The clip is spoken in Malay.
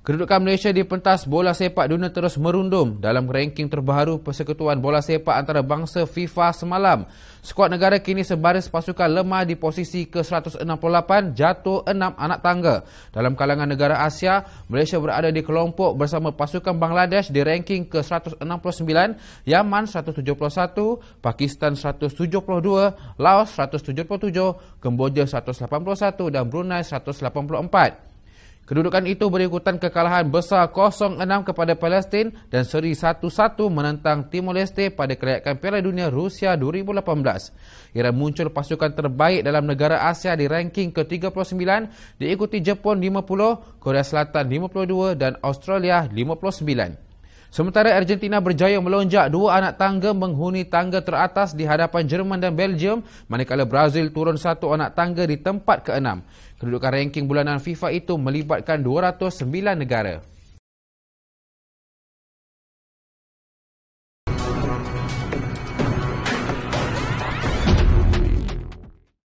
Kedudukan Malaysia di pentas bola sepak dunia terus merundum dalam ranking terbaru Persekutuan Bola Sepak antara bangsa FIFA semalam. Skuad negara kini sebaris pasukan lemah di posisi ke-168 jatuh enam anak tangga. Dalam kalangan negara Asia, Malaysia berada di kelompok bersama pasukan Bangladesh di ranking ke-169, Yaman 171, Pakistan 172, Laos 177, Kemboja 181 dan Brunei 184. Kedudukan itu berikutan kekalahan besar 0-6 kepada Palestin dan seri 1-1 menentang Timor Leste pada kelayakan Piala Dunia Rusia 2018. Iran muncul pasukan terbaik dalam negara Asia di ranking ke-39 diikuti Jepun 50, Korea Selatan 52 dan Australia 59. Sementara Argentina berjaya melonjak dua anak tangga menghuni tangga teratas di hadapan Jerman dan Belgium manakala Brazil turun satu anak tangga di tempat keenam. Kedudukan ranking bulanan FIFA itu melibatkan 209 negara.